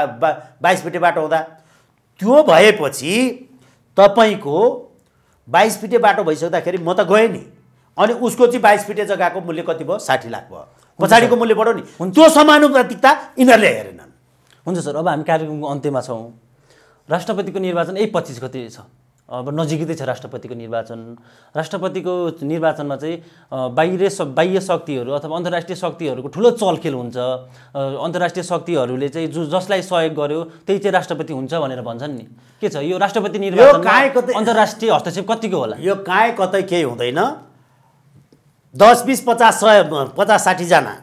बाइस फिटे बाटो हुँदा त्यो भएपछि तपाईँको बाइस फिटे बाटो भइसक्दाखेरि म त गएँ नि अनि उसको चाहिँ बाइस फिटे जग्गाको मूल्य कति भयो साठी लाख भयो पछाडिको मूल्य बढो नि त्यो समानुपातिकता यिनीहरूले हेरेनन् हुन्छ सर अब हामी कार्यक्रमको अन्त्यमा छौँ राष्ट्रपतिको निर्वाचन यही पच्चिस गते छ अब नजिकै छ राष्ट्रपतिको निर्वाचन राष्ट्रपतिको निर्वाचनमा चाहिँ बाहिर बाह्य शक्तिहरू अथवा अन्तर्राष्ट्रिय शक्तिहरूको ठुलो चलखेल हुन्छ अन्तर्राष्ट्रिय शक्तिहरूले चाहिँ जो जसलाई सहयोग गर्यो त्यही चाहिँ राष्ट्रपति हुन्छ भनेर भन्छन् नि के छ यो राष्ट्रपति निर्वाचन अन्तर्राष्ट्रिय हस्तक्षेप कतिको होला यो कहीँ कतै केही हुँदैन दस बिस पचास सय पचास साठीजना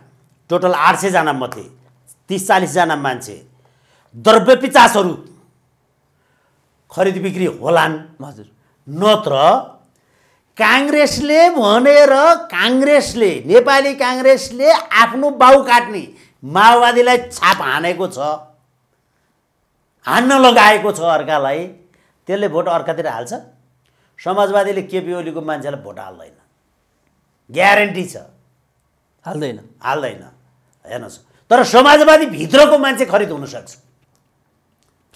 टोटल आठ सयजना मध्ये तिस चालिसजना मान्छे द्रव्य पिचासहरू खरिद बिक्री होलान् हजुर नत्र काङ्ग्रेसले भनेर काङ्ग्रेसले नेपाली काङ्ग्रेसले आफ्नो बाउ काट्ने माओवादीलाई छाप हानेको छ हान्न लगाएको छ अर्कालाई त्यसले भोट अर्कातिर हाल्छ समाजवादीले केपी ओलीको मान्छेलाई भोट हाल्दैन ग्यारेन्टी छ हाल्दैन हाल्दैन हेर्नुहोस् तर समाजवादीभित्रको मान्छे खरिद हुनसक्छ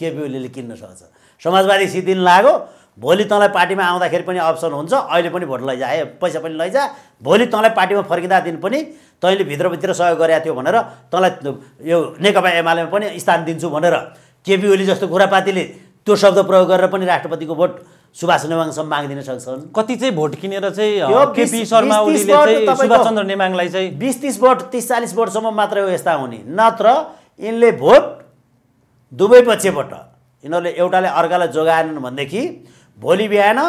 केपी ओलीले किन्न सक्छ समाजवादी सिद्धि लाग्यो भोलि तँलाई पार्टीमा आउँदाखेरि पनि अप्सन हुन्छ अहिले पनि भोट लैजा है पैसा पनि लैजा भोलि तँलाई पार्टीमा फर्किँदा दिन पनि तैँले भित्रभित्र सहयोग गरेको थियो भनेर तँलाई यो नेकपा एमालेमा पनि स्थान दिन्छु भनेर केपी ओली जस्तो कुरापातीले त्यो शब्द प्रयोग गरेर पनि राष्ट्रपतिको भोट सुभाष नेवाङसम्म मागिदिन सक्छन् कति चाहिँ भोट किनेर चाहिँ केपी शर्मा ओलीले चाहिँ सुभाष नेमाङलाई चाहिँ बिस तिस भोट तिस चालिस भोटसम्म मात्र हो यस्ता हुने नत्र यिनले भोट दुवै पक्षबाट यिनीहरूले एउटाले अर्कालाई जोगाएनन् भनेदेखि भोलि बिहान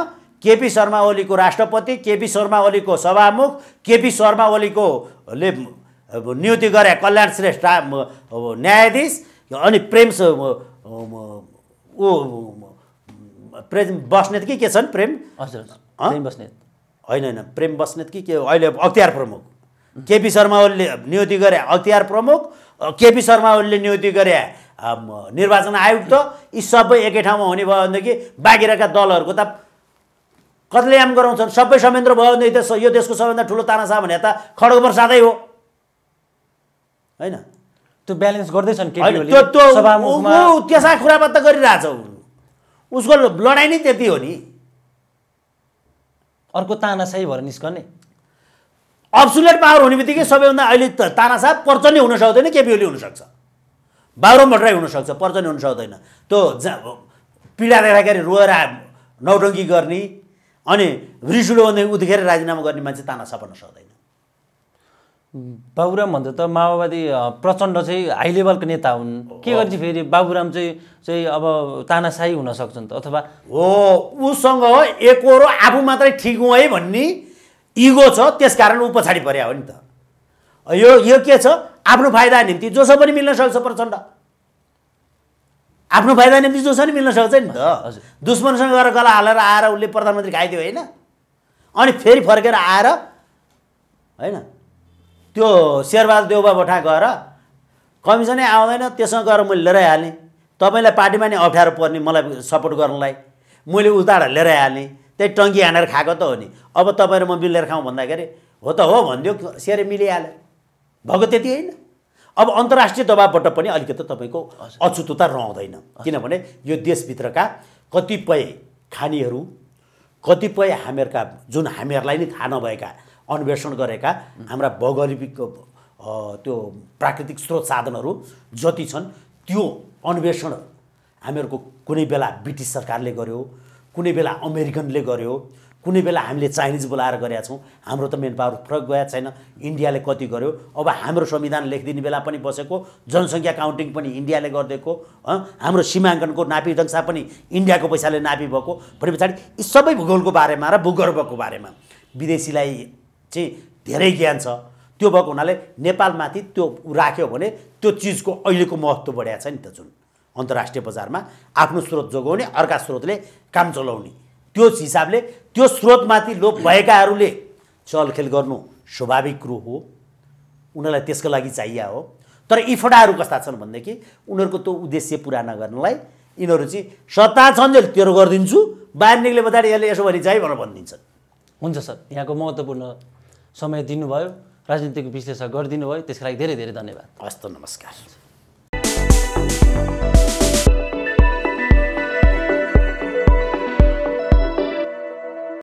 केपी शर्मा ओलीको राष्ट्रपति केपी शर्मा ओलीको सभामुख केपी शर्मा ओलीको ले नियुक्ति गरे कल्याण श्रेष्ठ न्यायाधीश अनि प्रेम ऊ प्रेम बस्नेत कि के छन् प्रेम बस्नेत होइन होइन प्रेम बस्नेत कि के अहिले अख्तियार प्रमुख केपी शर्मा ओलीले नियुक्ति गरे अख्तियार प्रमुख केपी शर्मा ओलीले नियुक्ति गरे निर्वाचन आयोग त यी सबै एकै ठाउँमा हुने भयो भनेदेखि रहेका दलहरूको त आम गराउँछन् सबै संयन्त्र भयो भनेदेखि त यो देशको सबैभन्दा ठुलो तानासा भने त खड्ग प्रसादै हो होइन त्यो ब्यालेन्स गर्दैछन् त्यसा खुरापात त गरिरहेछ उसको लडाइँ नै त्यति हो नि अर्को तानासाही भएर निस्कने अब्सुलेट पावर हुने बित्तिकै सबैभन्दा अहिले त तानासा प्रचण्ड हुन सक्दैन केपिओली हुनसक्छ बाह्रौँ भट्टराई हुनसक्छ पर्चनी हुन सक्दैन त्यो जा पीडा देख्दाखेरि रोएर नौटङ्की गर्ने अनि रिसुलो भन्दै उत्खेर राजीनामा गर्ने मान्छे ताना सपर्न सक्दैन बाबुराम भन्दा त माओवादी प्रचण्ड चाहिँ हाई लेभलको नेता हुन् के गर्छ फेरि बाबुराम चाहिँ चाहिँ अब तानासाही हुन सक्छन् त अथवा हो उसँग हो एकरो आफू मात्रै ठिक है भन्ने इगो छ त्यसकारण ऊ पछाडि पर्या हो नि त यो यो के छ आफ्नो फाइदा निम्ति जोसो पनि मिल्न सक्छ प्रचण्ड आफ्नो फाइदा निम्ति पनि मिल्न सक्छ नि त दुश्मनसँग गएर गला हालेर आएर उसले प्रधानमन्त्री खाइदियो होइन अनि फेरि फर्केर आएर होइन त्यो शेरबहादुर देउबा बठा गएर कमिसनै आउँदैन त्यसमा गएर मैले लिएर हालेँ तपाईँलाई पार्टीमा नि अप्ठ्यारो पर्ने मलाई सपोर्ट गर्नलाई मैले उताबाट लिएर हालेँ त्यही टङ्की हानेर खाएको त हो नि अब तपाईँ र म मिलेर खाउँ भन्दाखेरि हो त हो भनिदियो सेरे मिलिहालेँ भएको त्यति होइन अब अन्तर्राष्ट्रिय दबावबाट पनि अलिकति तपाईँको अछुतता रहँदैन किनभने यो देशभित्रका कतिपय खानीहरू कतिपय हामीहरूका जुन हामीहरूलाई नै थाहा नभएका अन्वेषण गरेका हाम्रा भौगोलिक त्यो प्राकृतिक स्रोत साधनहरू जति छन् त्यो अन्वेषण हामीहरूको कुनै बेला ब्रिटिस सरकारले गर्यो कुनै बेला अमेरिकनले गर्यो कुनै बेला हामीले चाइनिज बोलाएर गरेका छौँ हाम्रो त मेन पावर फरक गएको छैन इन्डियाले कति गर्यो अब हाम्रो संविधान लेखिदिने बेला पनि बसेको जनसङ्ख्या काउन्टिङ पनि इन्डियाले गरिदिएको हाम्रो सीमाङ्कनको नापी ढङ्सा पनि इन्डियाको पैसाले नापी भएको भने पछाडि यी सबै भूगोलको बारेमा र भूगर्भको बारेमा विदेशीलाई चाहिँ धेरै ज्ञान छ त्यो भएको हुनाले नेपालमाथि त्यो राख्यो भने त्यो चिजको अहिलेको महत्त्व बढिया छ नि त जुन अन्तर्राष्ट्रिय बजारमा आफ्नो स्रोत जोगाउने अर्का स्रोतले काम चलाउने त्यो हिसाबले त्यो स्रोतमाथि लोप भएकाहरूले चलखेल गर्नु स्वाभाविक कुरो हो उनीहरूलाई त्यसको लागि चाहिए हो तर इफडाहरू कस्ता छन् भनेदेखि उनीहरूको त्यो उद्देश्य पुरा नगर्नलाई यिनीहरू चाहिँ सत्ता छन् जसले तेरो गरिदिन्छु बाहिर निक्ले पछाडि यसले यसो भने चाहिँ भनेर भनिदिन्छन् हुन्छ सर यहाँको महत्त्वपूर्ण समय दिनुभयो राजनीतिको विश्लेषण गरिदिनु भयो त्यसको लागि धेरै धेरै धन्यवाद हस्त नमस्कार